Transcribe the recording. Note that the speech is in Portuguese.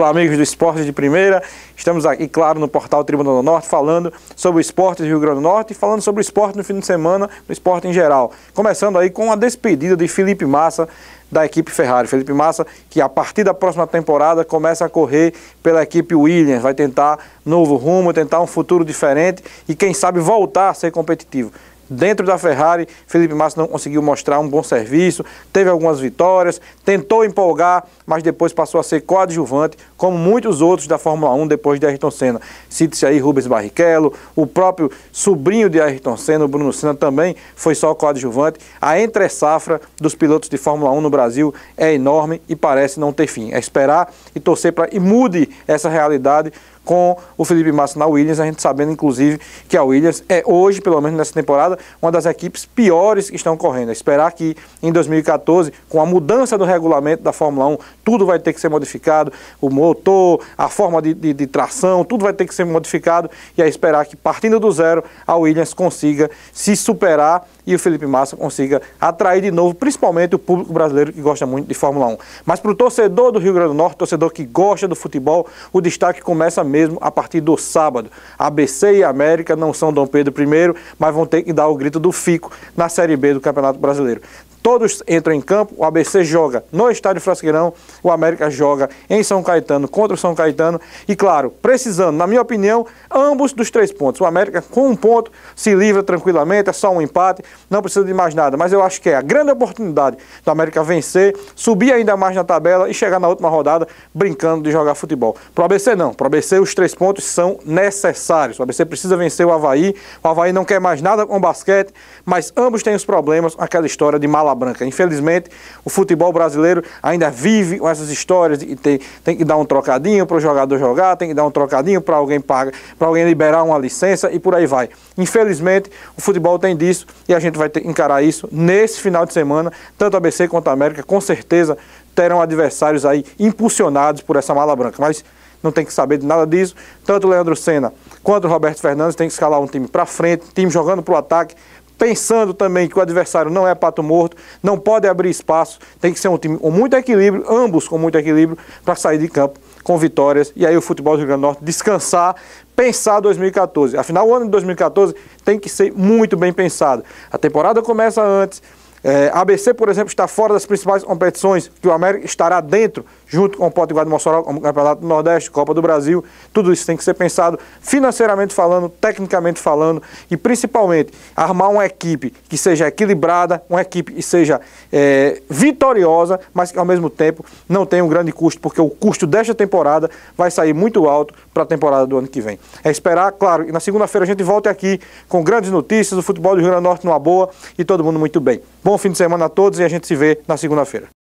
Olá, amigos do Esporte de Primeira. Estamos aqui, claro, no portal Tribunal do Norte, falando sobre o esporte do Rio Grande do Norte e falando sobre o esporte no fim de semana, no esporte em geral. Começando aí com a despedida de Felipe Massa da equipe Ferrari. Felipe Massa, que a partir da próxima temporada começa a correr pela equipe Williams, vai tentar novo rumo, tentar um futuro diferente e quem sabe voltar a ser competitivo dentro da Ferrari, Felipe Massa não conseguiu mostrar um bom serviço, teve algumas vitórias, tentou empolgar, mas depois passou a ser coadjuvante, como muitos outros da Fórmula 1 depois de Ayrton Senna. Cite-se aí Rubens Barrichello, o próprio sobrinho de Ayrton Senna, o Bruno Senna, também foi só coadjuvante. A entre-safra dos pilotos de Fórmula 1 no Brasil é enorme e parece não ter fim. É esperar e torcer para e mude essa realidade com o Felipe Massa na Williams, a gente sabendo, inclusive, que a Williams é hoje, pelo menos nessa temporada, uma das equipes piores que estão correndo. É esperar que em 2014, com a mudança do regulamento da Fórmula 1, tudo vai ter que ser modificado, o motor, a forma de, de, de tração, tudo vai ter que ser modificado, e é esperar que, partindo do zero, a Williams consiga se superar e o Felipe Massa consiga atrair de novo, principalmente o público brasileiro que gosta muito de Fórmula 1. Mas para o torcedor do Rio Grande do Norte, torcedor que gosta do futebol, o destaque começa mesmo a partir do sábado. ABC e América não são Dom Pedro I, mas vão ter que dar o grito do fico na Série B do Campeonato Brasileiro. Todos entram em campo, o ABC joga no estádio Frasqueirão, o América joga em São Caetano, contra o São Caetano. E claro, precisando, na minha opinião, ambos dos três pontos. O América, com um ponto, se livra tranquilamente, é só um empate, não precisa de mais nada. Mas eu acho que é a grande oportunidade do América vencer, subir ainda mais na tabela e chegar na última rodada brincando de jogar futebol. Para o ABC, não. Para o ABC, os três pontos são necessários. O ABC precisa vencer o Havaí. O Havaí não quer mais nada com basquete, mas ambos têm os problemas, aquela história de mala bola branca. Infelizmente, o futebol brasileiro ainda vive com essas histórias e tem, tem que dar um trocadinho para o jogador jogar, tem que dar um trocadinho para alguém pagar, para alguém liberar uma licença e por aí vai. Infelizmente, o futebol tem disso e a gente vai ter, encarar isso nesse final de semana, tanto a BC quanto a América, com certeza terão adversários aí impulsionados por essa mala branca. Mas não tem que saber de nada disso. Tanto o Leandro Senna quanto o Roberto Fernandes tem que escalar um time para frente, time jogando para o ataque, pensando também que o adversário não é pato morto, não pode abrir espaço, tem que ser um time com muito equilíbrio, ambos com muito equilíbrio, para sair de campo com vitórias e aí o futebol do Rio Grande do Norte descansar, pensar 2014. Afinal, o ano de 2014 tem que ser muito bem pensado. A temporada começa antes é, ABC, por exemplo, está fora das principais competições que o América estará dentro, junto com o Potiguar de Mossoró, como Campeonato do Nordeste, Copa do Brasil. Tudo isso tem que ser pensado financeiramente falando, tecnicamente falando e principalmente armar uma equipe que seja equilibrada, uma equipe que seja é, vitoriosa, mas que ao mesmo tempo não tenha um grande custo, porque o custo desta temporada vai sair muito alto para a temporada do ano que vem. É esperar, claro, e na segunda-feira a gente volta aqui com grandes notícias, o futebol do Rio Grande do Norte numa boa e todo mundo muito bem. Bom Bom fim de semana a todos e a gente se vê na segunda-feira.